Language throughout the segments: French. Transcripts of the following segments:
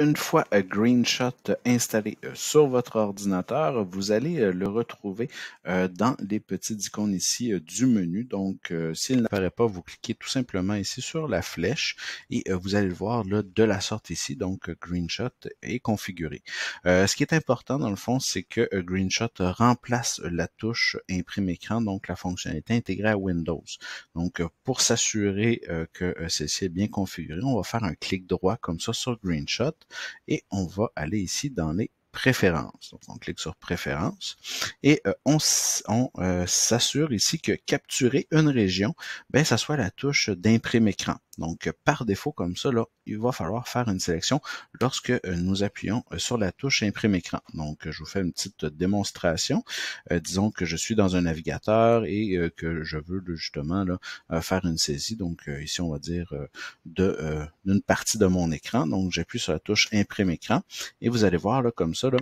Une fois Greenshot installé euh, sur votre ordinateur, vous allez euh, le retrouver euh, dans les petites icônes ici du menu. Donc, s'il n'apparaît pas, vous cliquez tout simplement ici sur la flèche et vous allez le voir là, de la sorte ici. Donc, Greenshot est configuré. ce qui est important dans le fond, c'est que Greenshot remplace la touche imprime écran, donc la fonctionnalité intégrée à Windows. Donc, pour s'assurer que celle-ci est bien configurée, on va faire un clic droit comme ça sur Greenshot et on va aller ici dans les préférences. Donc, on clique sur préférences et euh, on, euh, s'assure ici que capturer une région, ben, ça soit la touche d'imprime écran. Donc, par défaut, comme ça, là, il va falloir faire une sélection lorsque euh, nous appuyons euh, sur la touche Imprime écran. Donc, je vous fais une petite euh, démonstration. disons que je suis dans un navigateur et que je veux justement faire une saisie. Donc, ici, on va dire d'une partie de mon écran. Donc, j'appuie sur la touche Imprime écran et vous allez voir là, comme ça, là,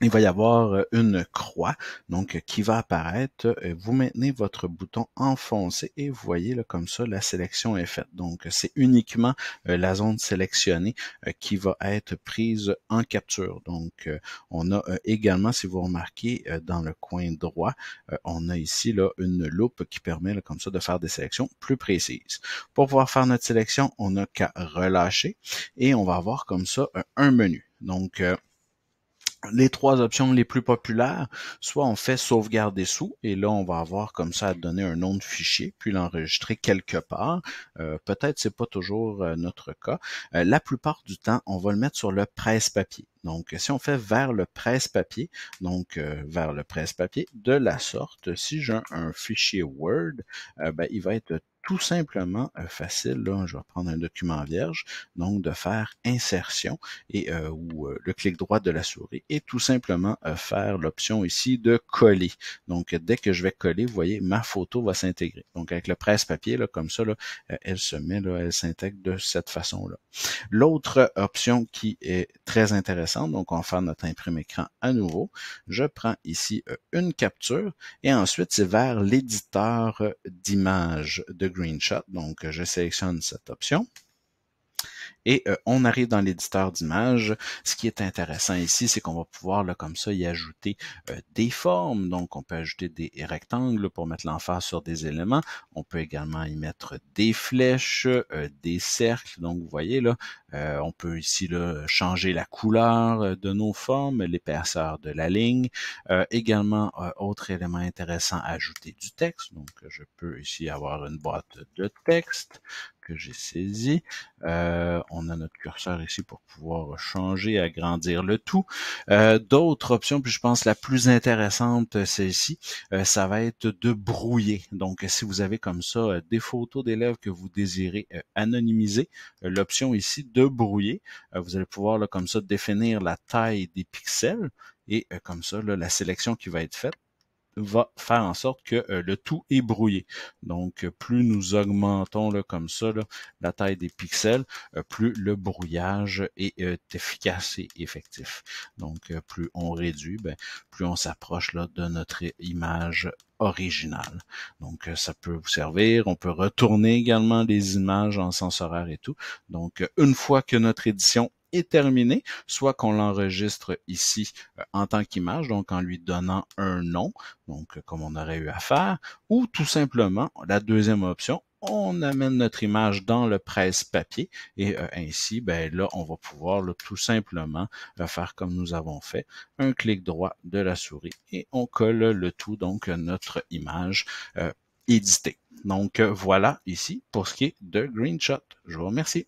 il va y avoir euh, une croix donc qui va apparaître. Euh, vous maintenez votre bouton enfoncé et vous voyez là, comme ça la sélection est faite. Donc c'est uniquement euh, la zone sélectionnée qui va être prise en capture. Donc on a également, si vous remarquez dans le coin droit, on a ici là une loupe qui permet comme ça de faire des sélections plus précises. Pour pouvoir faire notre sélection, on n'a qu'à relâcher et on va avoir comme ça un menu. Donc les trois options les plus populaires, soit on fait sauvegarder sous, et là on va avoir comme ça à donner un nom de fichier, puis l'enregistrer quelque part. Euh, peut-être c'est pas toujours euh, notre cas. Euh, la plupart du temps, on va le mettre sur le presse-papier. Donc, si on fait vers le presse-papier, donc euh, vers le presse-papier, de la sorte, si j'ai un, fichier Word, euh, ben, il va être tout simplement euh, facile, là, je vais prendre un document vierge, donc de faire insertion et ou le clic droit de la souris et tout simplement faire l'option ici de coller. Donc dès que je vais coller, vous voyez, ma photo va s'intégrer. Donc avec le presse-papier, comme ça, là, elle se met, là, elle s'intègre de cette façon-là. L'autre option qui est très intéressante, donc, on va faire notre imprime écran à nouveau. Je prends ici euh, une capture et ensuite, c'est vers l'éditeur euh, d'image de GreenShot. Donc, euh, je sélectionne cette option. Et euh, on arrive dans l'éditeur d'image. Ce qui est intéressant ici, c'est qu'on va pouvoir là, comme ça y ajouter euh, des formes. Donc on peut ajouter des rectangles pour mettre l'emphase sur des éléments. On peut également y mettre des flèches, euh, des cercles. Donc vous voyez là, on peut ici changer la couleur de nos formes, l'épaisseur de la ligne. également, autre élément intéressant, ajouter du texte. Donc je peux ici avoir une boîte de texte que j'ai saisi. Euh, on a notre curseur ici pour pouvoir changer, agrandir le tout. Euh, d'autres options, puis je pense la plus intéressante, euh, celle-ci, ça va être de brouiller. Donc, si vous avez comme ça des photos d'élèves que vous désirez anonymiser, l'option ici de brouiller, vous allez pouvoir comme ça définir la taille des pixels. Et comme ça, la sélection qui va être faite, va faire en sorte que euh, le tout est brouillé. Donc, euh, plus nous augmentons là, comme ça la taille des pixels, euh, plus le brouillage est efficace et effectif. Donc, plus on réduit, ben, plus on s'approche de notre image originale. Donc, ça peut vous servir. On peut retourner également les images en sens horaire et tout. Donc, une fois que notre édition est terminée, soit qu'on l'enregistre ici euh, en tant qu'image, donc en lui donnant un nom, donc euh, comme on aurait eu à faire, ou tout simplement, la deuxième option, on amène notre image dans le presse-papier et euh, ainsi, ben là, on va pouvoir tout simplement faire comme nous avons fait, un clic droit de la souris et on colle le tout, donc notre image éditée. Donc voilà ici pour ce qui est de Greenshot. Je vous remercie.